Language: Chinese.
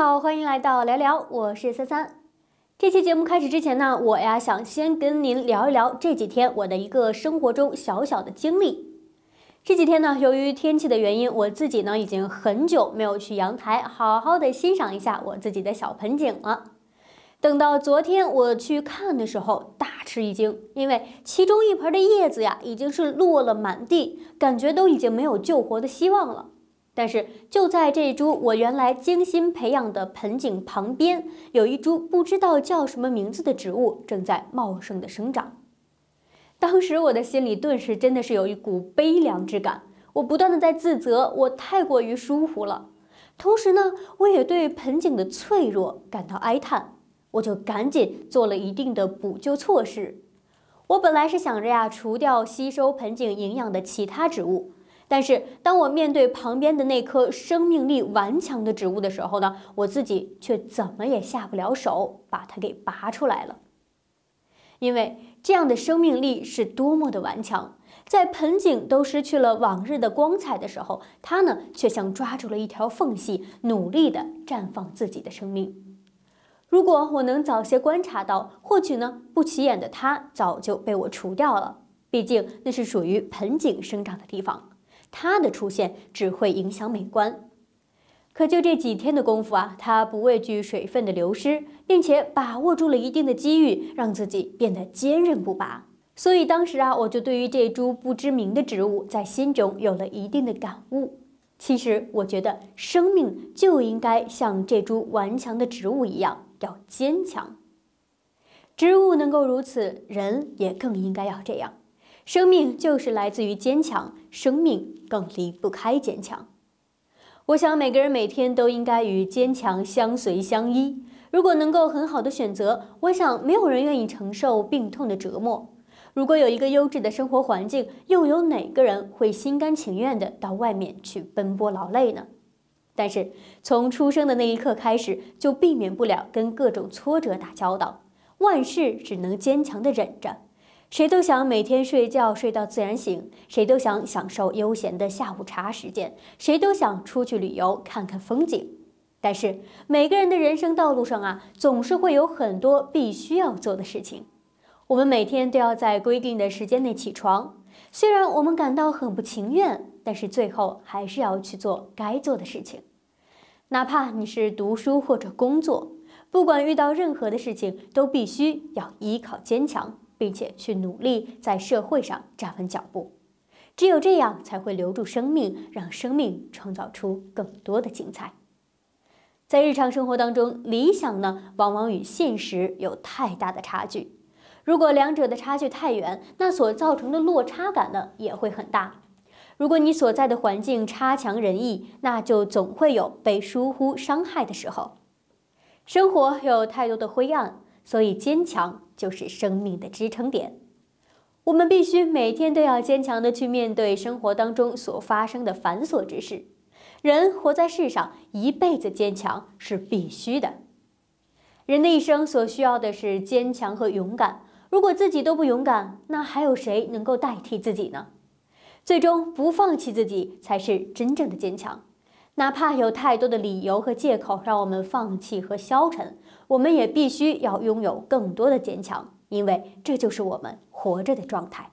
好，欢迎来到聊聊，我是三三。这期节目开始之前呢，我呀想先跟您聊一聊这几天我的一个生活中小小的经历。这几天呢，由于天气的原因，我自己呢已经很久没有去阳台好好的欣赏一下我自己的小盆景了。等到昨天我去看的时候，大吃一惊，因为其中一盆的叶子呀已经是落了满地，感觉都已经没有救活的希望了。但是就在这株我原来精心培养的盆景旁边，有一株不知道叫什么名字的植物正在茂盛的生长。当时我的心里顿时真的是有一股悲凉之感，我不断的在自责，我太过于疏忽了。同时呢，我也对盆景的脆弱感到哀叹。我就赶紧做了一定的补救措施。我本来是想着呀，除掉吸收盆景营养的其他植物。但是，当我面对旁边的那棵生命力顽强的植物的时候呢，我自己却怎么也下不了手，把它给拔出来了。因为这样的生命力是多么的顽强，在盆景都失去了往日的光彩的时候，它呢却像抓住了一条缝隙，努力地绽放自己的生命。如果我能早些观察到，或许呢不起眼的它早就被我除掉了。毕竟那是属于盆景生长的地方。它的出现只会影响美观，可就这几天的功夫啊，它不畏惧水分的流失，并且把握住了一定的机遇，让自己变得坚韧不拔。所以当时啊，我就对于这株不知名的植物，在心中有了一定的感悟。其实我觉得，生命就应该像这株顽强的植物一样，要坚强。植物能够如此，人也更应该要这样。生命就是来自于坚强，生命更离不开坚强。我想每个人每天都应该与坚强相随相依。如果能够很好的选择，我想没有人愿意承受病痛的折磨。如果有一个优质的生活环境，又有哪个人会心甘情愿的到外面去奔波劳累呢？但是从出生的那一刻开始，就避免不了跟各种挫折打交道，万事只能坚强的忍着。谁都想每天睡觉睡到自然醒，谁都想享受悠闲的下午茶时间，谁都想出去旅游看看风景。但是每个人的人生道路上啊，总是会有很多必须要做的事情。我们每天都要在规定的时间内起床，虽然我们感到很不情愿，但是最后还是要去做该做的事情。哪怕你是读书或者工作，不管遇到任何的事情，都必须要依靠坚强。并且去努力在社会上站稳脚步，只有这样才会留住生命，让生命创造出更多的精彩。在日常生活当中，理想呢往往与现实有太大的差距。如果两者的差距太远，那所造成的落差感呢也会很大。如果你所在的环境差强人意，那就总会有被疏忽伤害的时候。生活有太多的灰暗。所以，坚强就是生命的支撑点。我们必须每天都要坚强的去面对生活当中所发生的繁琐之事。人活在世上，一辈子坚强是必须的。人的一生所需要的是坚强和勇敢。如果自己都不勇敢，那还有谁能够代替自己呢？最终，不放弃自己才是真正的坚强。哪怕有太多的理由和借口让我们放弃和消沉。我们也必须要拥有更多的坚强，因为这就是我们活着的状态。